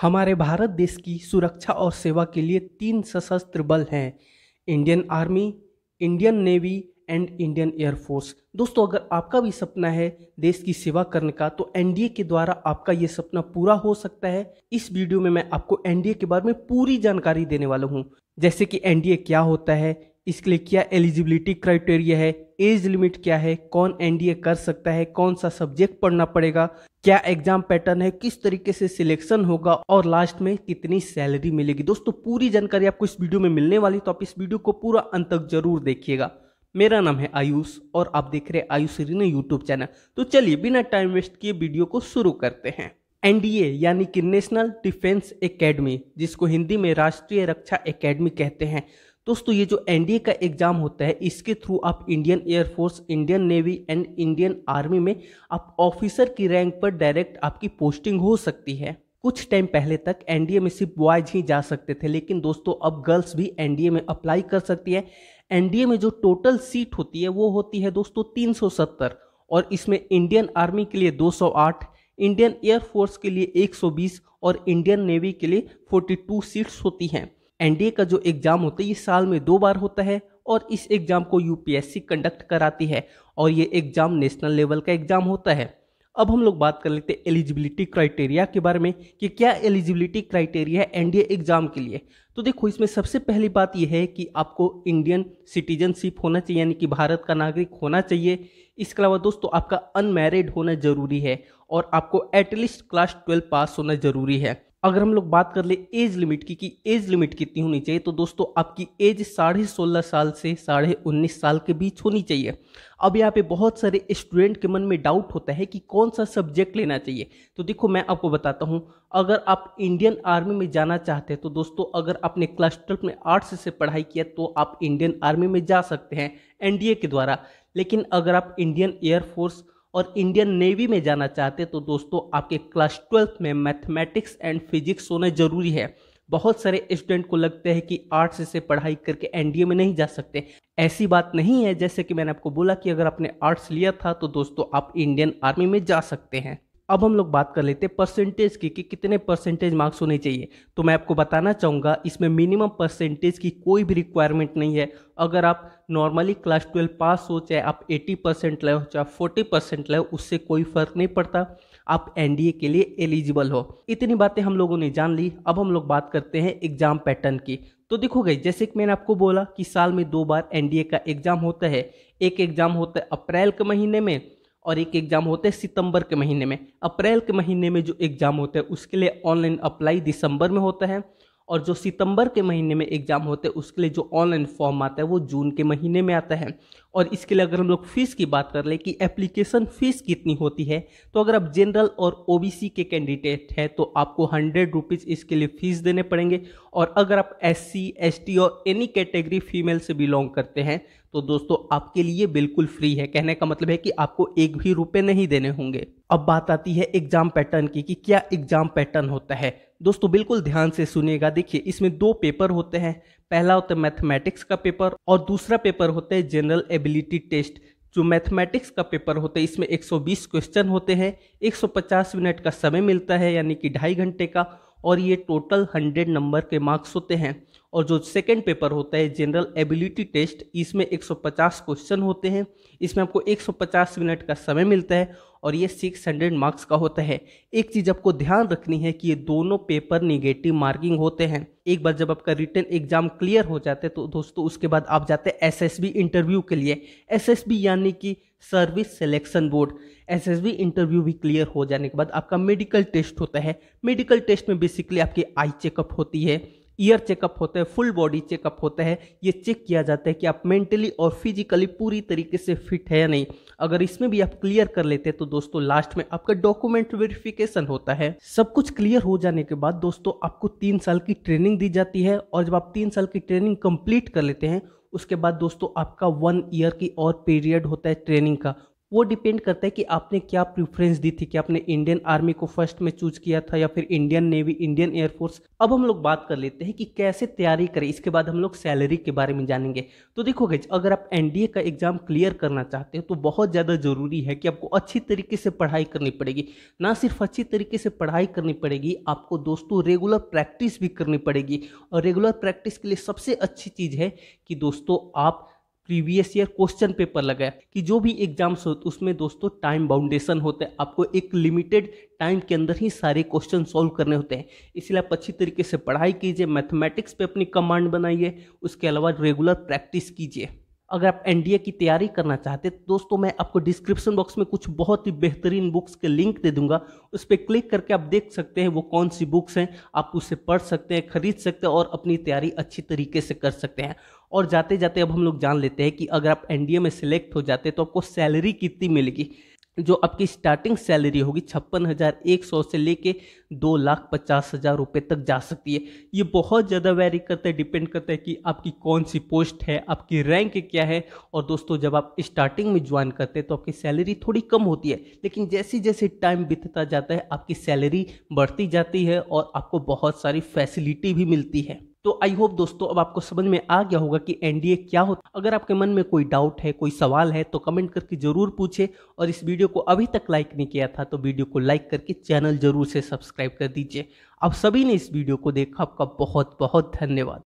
हमारे भारत देश की सुरक्षा और सेवा के लिए तीन सशस्त्र बल हैं Indian army Indian navy and Indian air force दोस्तों अगर आपका भी सपना है देश की सेवा करने का तो एनडीए के द्वारा आपका ये सपना पूरा हो सकता है इस वीडियो में मैं आपको एनडीए के बारे में पूरी जानकारी देने वाला हूँ जैसे कि एनडीए क्या होता है इसके लिए क्या एलिजिबिलिटी क्राइटेरिया है एज लिमिट क्या है कौन एनडीए कर सकता है कौन सा सब्जेक्ट पढ़ना पड़ेगा क्या एग्जाम पैटर्न है किस तरीके से सिलेक्शन होगा और लास्ट में कितनी सैलरी मिलेगी दोस्तों पूरी जानकारी आपको इस वीडियो में मिलने वाली तो आप इस वीडियो को पूरा अंत तक जरूर देखिएगा मेरा नाम है आयुष और आप देख रहे हैं आयुष रीना यूट्यूब चैनल तो चलिए बिना टाइम वेस्ट किए वीडियो को शुरू करते हैं एनडीए यानी कि नेशनल डिफेंस एकेडमी जिसको हिंदी में राष्ट्रीय रक्षा एकेडमी कहते हैं दोस्तों ये जो एनडीए का एग्जाम होता है इसके थ्रू आप Indian air force Indian navy and Indian army में आप ऑफिसर की रैंक पर डायरेक्ट आपकी पोस्टिंग हो सकती है कुछ टाइम पहले तक एनडीए में सिर्फ बॉयज ही जा सकते थे लेकिन दोस्तों अब गर्ल्स भी एनडीए में अप्लाई कर सकती है एनडीए में जो टोटल सीट होती है वो होती है दोस्तों तीन और इसमें इंडियन आर्मी के लिए दो इंडियन एयरफोर्स के लिए 120 और इंडियन नेवी के लिए 42 सीट्स होती हैं एनडीए का जो एग्ज़ाम होता है ये साल में दो बार होता है और इस एग्ज़ाम को यूपीएससी कंडक्ट कराती है और ये एग्ज़ाम नेशनल लेवल का एग्ज़ाम होता है अब हम लोग बात कर लेते हैं एलिजिबिलिटी क्राइटेरिया के बारे में कि क्या एलिजिबिलिटी क्राइटेरिया है एनडीए एग्ज़ाम के लिए तो देखो इसमें सबसे पहली बात यह है कि आपको इंडियन सिटीजनशिप होना चाहिए यानी कि भारत का नागरिक होना चाहिए इसके अलावा दोस्तों आपका अनमैरिड होना ज़रूरी है और आपको एटलीस्ट क्लास ट्वेल्व पास होना ज़रूरी है अगर हम लोग बात कर ले एज लिमिट की कि एज लिमिट कितनी होनी चाहिए तो दोस्तों आपकी एज साढ़े सोलह साल से साढ़े उन्नीस साल के बीच होनी चाहिए अब यहाँ पे बहुत सारे स्टूडेंट के मन में डाउट होता है कि कौन सा सब्जेक्ट लेना चाहिए तो देखो मैं आपको बताता हूँ अगर आप इंडियन आर्मी में जाना चाहते हैं तो दोस्तों अगर आपने क्लास ट्वेल्थ में आर्ट्स से पढ़ाई किया तो आप इंडियन आर्मी में जा सकते हैं एनडीए के द्वारा लेकिन अगर आप इंडियन एयरफोर्स और इंडियन नेवी में जाना चाहते तो दोस्तों आपके क्लास ट्वेल्थ में मैथमेटिक्स एंड फिजिक्स होना जरूरी है बहुत सारे स्टूडेंट को लगता है कि आर्ट्स से पढ़ाई करके एनडीए में नहीं जा सकते ऐसी बात नहीं है जैसे कि मैंने आपको बोला कि अगर आपने आर्ट्स लिया था तो दोस्तों आप इंडियन आर्मी में जा सकते हैं अब हम लोग बात कर लेते हैं परसेंटेज की कि कितने परसेंटेज मार्क्स होने चाहिए तो मैं आपको बताना चाहूँगा इसमें मिनिमम परसेंटेज की कोई भी रिक्वायरमेंट नहीं है अगर आप नॉर्मली क्लास ट्वेल्व पास हो चाहे आप एटी परसेंट लें चाहे फोर्टी परसेंट लें उससे कोई फ़र्क नहीं पड़ता आप एन के लिए एलिजिबल हो इतनी बातें हम लोगों ने जान ली अब हम लोग बात करते हैं एग्ज़ाम पैटर्न की तो देखो गई जैसे कि मैंने आपको बोला कि साल में दो बार एन का एग्ज़ाम होता है एक एग्ज़ाम होता है अप्रैल के महीने में और एक एग्ज़ाम होता है सितंबर के महीने में अप्रैल के महीने में जो एग्ज़ाम होता है उसके लिए ऑनलाइन अप्लाई दिसंबर में होता है और जो सितंबर के महीने में एग्ज़ाम होते हैं उसके लिए जो ऑनलाइन फॉर्म आता है वो जून के महीने में आता है और इसके लिए अगर हम लोग फीस की बात कर लें कि एप्लीकेशन फीस कितनी होती है तो अगर आप जनरल और ओबीसी के कैंडिडेट हैं तो आपको हंड्रेड रुपीज़ इसके लिए फीस देने पड़ेंगे और अगर आप एससी एसटी और एनी कैटेगरी फीमेल से बिलोंग करते हैं तो दोस्तों आपके लिए बिल्कुल फ्री है कहने का मतलब है कि आपको एक भी रुपए नहीं देने होंगे अब बात आती है एग्जाम पैटर्न की कि क्या एग्जाम पैटर्न होता है दोस्तों बिल्कुल ध्यान से सुनिएगा देखिए इसमें दो पेपर होते हैं पहला होता है मैथमेटिक्स का पेपर और दूसरा पेपर होता है जनरल एबिलिटी टेस्ट जो मैथमेटिक्स का पेपर होता है इसमें 120 क्वेश्चन होते हैं 150 मिनट का समय मिलता है यानी कि ढाई घंटे का और ये टोटल 100 नंबर के मार्क्स होते हैं और जो सेकेंड पेपर होता है जनरल एबिलिटी टेस्ट इसमें 150 क्वेश्चन होते हैं इसमें आपको 150 मिनट का समय मिलता है और ये 600 मार्क्स का होता है एक चीज़ आपको ध्यान रखनी है कि ये दोनों पेपर निगेटिव मार्किंग होते हैं एक बार जब आपका रिटर्न एग्जाम क्लियर हो जाते तो दोस्तों उसके बाद आप जाते हैं एस इंटरव्यू के लिए एस यानी कि service selection board B interview भी क्लियर हो जाने के बाद आपका मेडिकल टेस्ट होता है मेडिकल टेस्ट में बेसिकली आपकी आई चेकअप होती है ईयर चेकअप होता है फुल बॉडी चेकअप होता है ये चेक किया जाता है कि आप मेंटली और फिजिकली पूरी तरीके से फिट है या नहीं अगर इसमें भी आप क्लियर कर लेते हैं तो दोस्तों लास्ट में आपका डॉक्यूमेंट वेरिफिकेशन होता है सब कुछ क्लियर हो जाने के बाद दोस्तों आपको तीन साल की ट्रेनिंग दी जाती है और जब आप तीन साल की ट्रेनिंग कंप्लीट कर लेते हैं उसके बाद दोस्तों आपका वन ईयर की और पीरियड होता है ट्रेनिंग का वो डिपेंड करता है कि आपने क्या प्रेफरेंस दी थी कि आपने इंडियन आर्मी को फर्स्ट में चूज किया था या फिर इंडियन नेवी इंडियन एयरफोर्स अब हम लोग बात कर लेते हैं कि कैसे तैयारी करें इसके बाद हम लोग सैलरी के बारे में जानेंगे तो देखो गज अगर आप एनडीए का एग्जाम क्लियर करना चाहते हो तो बहुत ज़्यादा ज़रूरी है कि आपको अच्छी तरीके से पढ़ाई करनी पड़ेगी ना सिर्फ अच्छी तरीके से पढ़ाई करनी पड़ेगी आपको दोस्तों रेगुलर प्रैक्टिस भी करनी पड़ेगी और रेगुलर प्रैक्टिस के लिए सबसे अच्छी चीज़ है कि दोस्तों आप प्रीवियस ईयर क्वेश्चन पेपर लगाया कि जो भी एग्जाम्स हो उसमें दोस्तों टाइम बाउंडेशन होता है आपको एक लिमिटेड टाइम के अंदर ही सारे क्वेश्चन सॉल्व करने होते हैं इसलिए आप अच्छी तरीके से पढ़ाई कीजिए मैथमेटिक्स पे अपनी कमांड बनाइए उसके अलावा रेगुलर प्रैक्टिस कीजिए अगर आप एन की तैयारी करना चाहते तो दोस्तों मैं आपको डिस्क्रिप्शन बॉक्स में कुछ बहुत ही बेहतरीन बुक्स के लिंक दे दूंगा उस पर क्लिक करके आप देख सकते हैं वो कौन सी बुक्स हैं आप उसे पढ़ सकते हैं खरीद सकते हैं और अपनी तैयारी अच्छी तरीके से कर सकते हैं और जाते जाते अब हम लोग जान लेते हैं कि अगर आप एन में सिलेक्ट हो जाते तो आपको सैलरी कितनी मिलेगी जो आपकी स्टार्टिंग सैलरी होगी छप्पन हज़ार एक सौ से लेके दो लाख पचास हज़ार रुपये तक जा सकती है ये बहुत ज़्यादा वेरी करता है डिपेंड करता है कि आपकी कौन सी पोस्ट है आपकी रैंक क्या है और दोस्तों जब आप स्टार्टिंग में ज्वाइन करते हैं तो आपकी सैलरी थोड़ी कम होती है लेकिन जैसे जैसे टाइम बीतता जाता है आपकी सैलरी बढ़ती जाती है और आपको बहुत सारी फैसिलिटी भी मिलती है तो आई होप दोस्तों अब आपको समझ में आ गया होगा कि एनडीए क्या होता अगर आपके मन में कोई डाउट है कोई सवाल है तो कमेंट करके जरूर पूछे और इस वीडियो को अभी तक लाइक नहीं किया था तो वीडियो को लाइक करके चैनल जरूर से सब्सक्राइब कर दीजिए आप सभी ने इस वीडियो को देखा आपका बहुत बहुत धन्यवाद